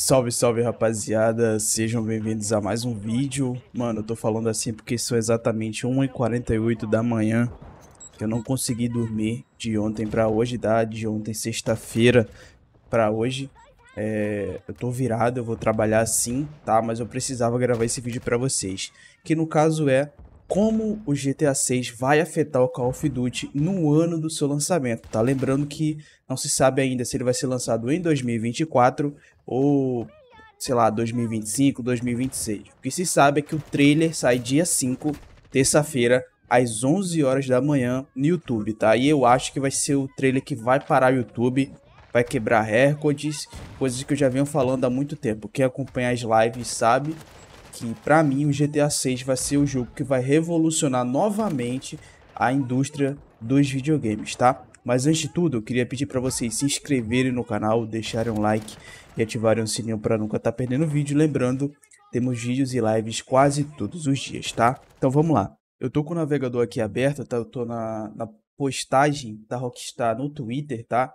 Salve, salve rapaziada, sejam bem-vindos a mais um vídeo. Mano, eu tô falando assim porque são exatamente 1h48 da manhã eu não consegui dormir de ontem pra hoje, tá? De ontem, sexta-feira, pra hoje. É, eu tô virado, eu vou trabalhar sim, tá? Mas eu precisava gravar esse vídeo pra vocês, que no caso é como o GTA 6 vai afetar o Call of Duty no ano do seu lançamento, tá? Lembrando que não se sabe ainda se ele vai ser lançado em 2024 ou sei lá, 2025, 2026. O que se sabe é que o trailer sai dia 5, terça-feira, às 11 horas da manhã no YouTube, tá? E eu acho que vai ser o trailer que vai parar o YouTube, vai quebrar recordes, coisas que eu já venho falando há muito tempo. Quem acompanha as lives sabe que para mim o GTA 6 vai ser o jogo que vai revolucionar novamente a indústria dos videogames, tá? Mas antes de tudo, eu queria pedir para vocês se inscreverem no canal, deixarem um like e ativarem o sininho para nunca estar tá perdendo vídeo. Lembrando, temos vídeos e lives quase todos os dias, tá? Então vamos lá. Eu tô com o navegador aqui aberto, tá? Eu tô na, na postagem da Rockstar no Twitter, tá?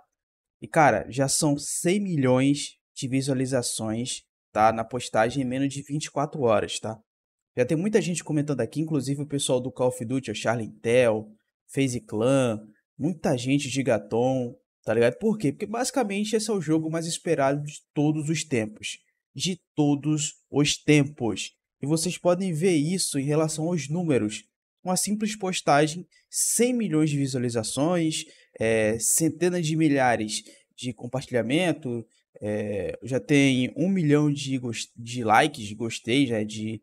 E cara, já são 100 milhões de visualizações tá? Na postagem em menos de 24 horas, tá? Já tem muita gente comentando aqui, inclusive o pessoal do Call of Duty, o Charlie Intel, FaZe Clan, muita gente de Gatom, tá ligado? Por quê? Porque basicamente esse é o jogo mais esperado de todos os tempos. De todos os tempos. E vocês podem ver isso em relação aos números. Uma simples postagem, 100 milhões de visualizações, é, centenas de milhares de compartilhamento, é, já tem um milhão de, de likes, de gostei, já é de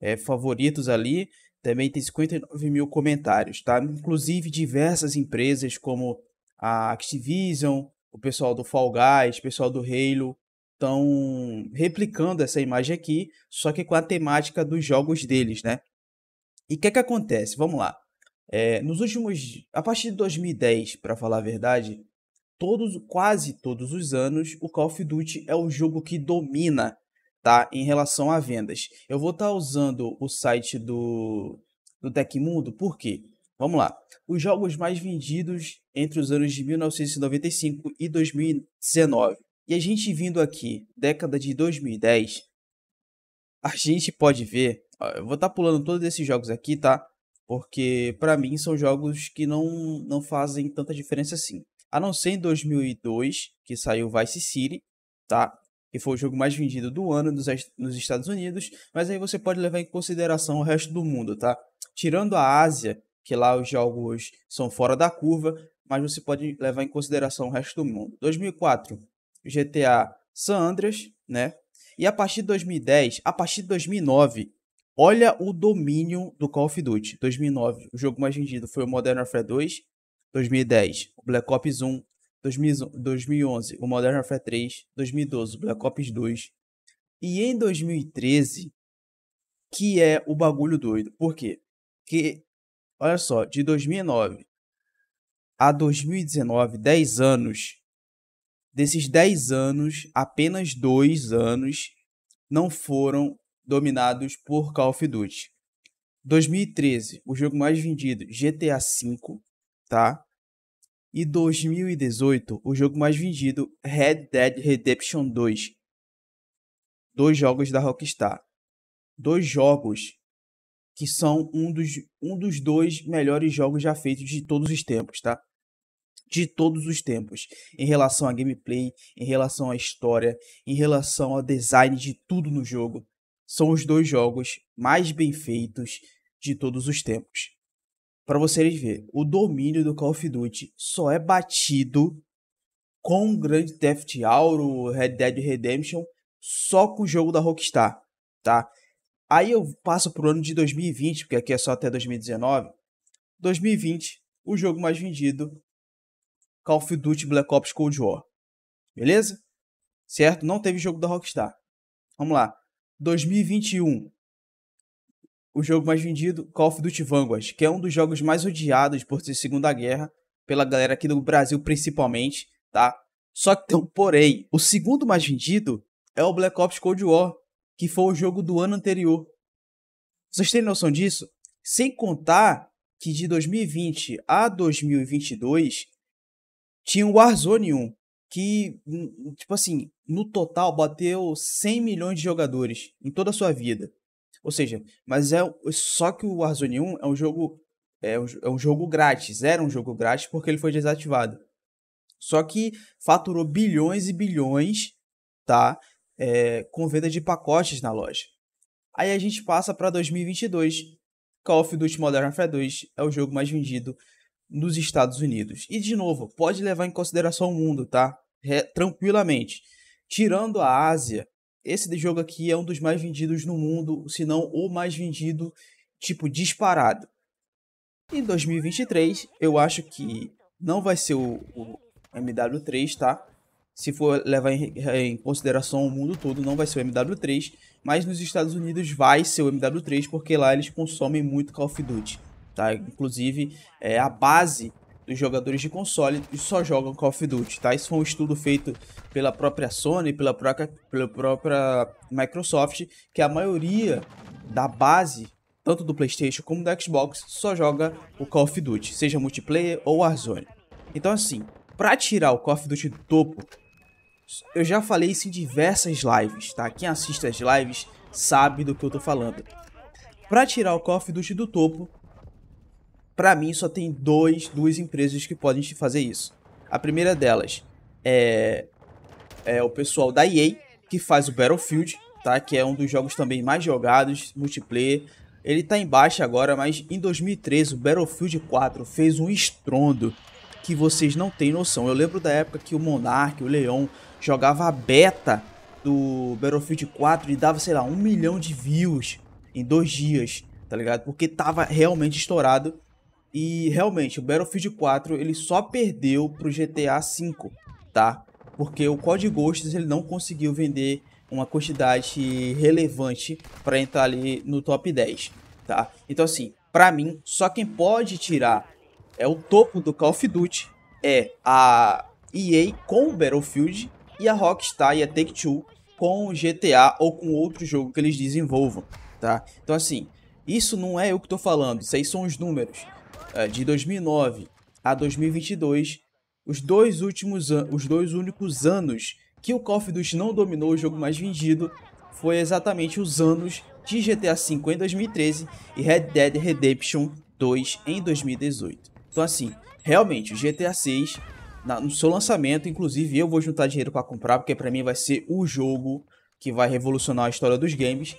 é, favoritos ali. Também tem 59 mil comentários, tá? Inclusive diversas empresas como a Activision, o pessoal do Fall Guys, o pessoal do Halo, estão replicando essa imagem aqui, só que com a temática dos jogos deles, né? E o que é que acontece? Vamos lá. É, nos últimos, a partir de 2010, para falar a verdade, todos, quase todos os anos, o Call of Duty é o jogo que domina, tá? Em relação a vendas. Eu vou estar tá usando o site do, do Tecmundo, por quê? Vamos lá. Os jogos mais vendidos entre os anos de 1995 e 2019. E a gente vindo aqui, década de 2010, a gente pode ver. Ó, eu vou estar tá pulando todos esses jogos aqui, tá? Porque para mim são jogos que não, não fazem tanta diferença assim a não ser em 2002, que saiu Vice City, tá? Que foi o jogo mais vendido do ano nos, nos Estados Unidos, mas aí você pode levar em consideração o resto do mundo, tá? Tirando a Ásia, que lá os jogos são fora da curva, mas você pode levar em consideração o resto do mundo. 2004, GTA San Andreas, né? E a partir de 2010, a partir de 2009, olha o domínio do Call of Duty. 2009, o jogo mais vendido foi o Modern Warfare 2, 2010, o Black Ops 1, 2011, o Modern Warfare 3, 2012, o Black Ops 2, e em 2013, que é o bagulho doido. Por quê? Porque, olha só, de 2009 a 2019, 10 anos, desses 10 anos, apenas 2 anos não foram dominados por Call of Duty. 2013, o jogo mais vendido, GTA V tá? E 2018, o jogo mais vendido, Red Dead Redemption 2. Dois jogos da Rockstar. Dois jogos que são um dos, um dos dois melhores jogos já feitos de todos os tempos, tá? De todos os tempos. Em relação a gameplay, em relação à história, em relação ao design de tudo no jogo. São os dois jogos mais bem feitos de todos os tempos para vocês verem, o domínio do Call of Duty só é batido com o grande Theft Auto, Red Dead Redemption, só com o jogo da Rockstar, tá? Aí eu passo pro ano de 2020, porque aqui é só até 2019. 2020, o jogo mais vendido, Call of Duty Black Ops Cold War. Beleza? Certo? Não teve jogo da Rockstar. Vamos lá. 2021, o jogo mais vendido, Call of Duty Vanguard, que é um dos jogos mais odiados por ser Segunda Guerra, pela galera aqui do Brasil principalmente, tá? Só que tem um porém, o segundo mais vendido é o Black Ops Cold War, que foi o jogo do ano anterior. Vocês têm noção disso? Sem contar que de 2020 a 2022 tinha o Warzone 1, que, hum, tipo assim, no total bateu 100 milhões de jogadores em toda a sua vida. Ou seja, mas é só que o Warzone 1 é um jogo é um, é um jogo grátis, era um jogo grátis porque ele foi desativado. Só que faturou bilhões e bilhões, tá? É, com venda de pacotes na loja. Aí a gente passa para 2022. Call of Duty Modern Warfare 2 é o jogo mais vendido nos Estados Unidos. E de novo, pode levar em consideração o mundo, tá? É, tranquilamente. Tirando a Ásia, esse jogo aqui é um dos mais vendidos no mundo, se não o mais vendido, tipo, disparado. Em 2023, eu acho que não vai ser o, o MW3, tá? Se for levar em, em, consideração o mundo todo, não vai ser o MW3, mas nos Estados Unidos vai ser o MW3, porque lá eles consomem muito Call of Duty, tá? Inclusive, é, a base dos jogadores de console e só jogam Call of Duty, tá? Isso foi um estudo feito pela própria Sony, pela própria, pela própria Microsoft, que a maioria da base, tanto do PlayStation como do Xbox, só joga o Call of Duty, seja multiplayer ou Warzone. Então, assim, para tirar o Call of Duty do topo, eu já falei isso em diversas lives, tá? Quem assiste as lives sabe do que eu tô falando. Para tirar o Call of Duty do topo, para mim, só tem dois, duas empresas que podem te fazer isso. A primeira delas é, é o pessoal da EA, que faz o Battlefield, tá? Que é um dos jogos também mais jogados, multiplayer. Ele tá em baixa agora, mas em 2013 o Battlefield 4 fez um estrondo que vocês não têm noção. Eu lembro da época que o Monarch, o Leon, jogava a beta do Battlefield 4 e dava, sei lá, um milhão de views em dois dias, tá ligado? Porque tava realmente estourado e realmente, o Battlefield 4 ele só perdeu pro GTA 5, tá? Porque o Code Ghosts ele não conseguiu vender uma quantidade relevante para entrar ali no top 10, tá? Então assim, para mim, só quem pode tirar é o topo do Call of Duty é a EA com o Battlefield e a Rockstar e a Take-Two com o GTA ou com outro jogo que eles desenvolvam, tá? Então assim, isso não é eu que estou falando, isso aí são os números. Eh, de 2009 a 2022, os dois últimos os dois únicos anos que o Call of Duty não dominou o jogo mais vendido foi exatamente os anos de GTA V em 2013 e Red Dead Redemption 2 em 2018. Então assim, realmente o GTA 6 no seu lançamento, inclusive eu vou juntar dinheiro para comprar porque para mim vai ser o jogo que vai revolucionar a história dos games.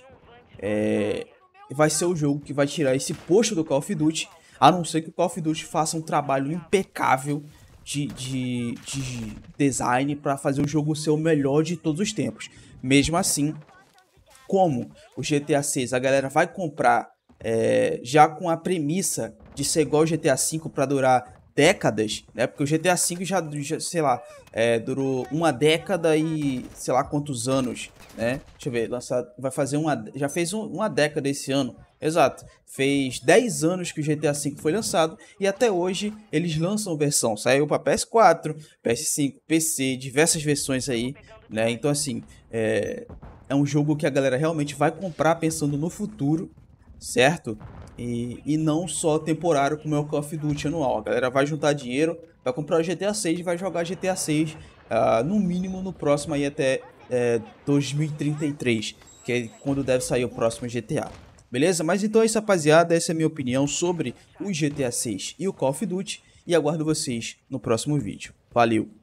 É, vai ser o jogo que vai tirar esse posto do Call of Duty a não ser que o Call of Duty faça um trabalho impecável de, de, de design para fazer o jogo ser o melhor de todos os tempos. Mesmo assim, como o GTA 6 a galera vai comprar é, já com a premissa de ser igual ao GTA 5 para durar décadas, né? Porque o GTA V já, já sei lá, é, durou uma década e sei lá quantos anos, né? Deixa eu ver, lançado, vai fazer uma, já fez um, uma década esse ano Exato. Fez 10 anos que o GTA V foi lançado e até hoje eles lançam versão. Saiu para PS4, PS5, PC, diversas versões aí, né? Então, assim, é, é um jogo que a galera realmente vai comprar pensando no futuro, certo? E, e não só temporário como é o Call of Duty anual. A galera vai juntar dinheiro, vai comprar o GTA VI, e vai jogar GTA VI, uh, ah, no mínimo no próximo aí até é, 2033, que é quando deve sair o próximo GTA. Beleza? Mas então é isso, rapaziada. Essa é a minha opinião sobre o GTA 6 e o Call of Duty. E aguardo vocês no próximo vídeo. Valeu!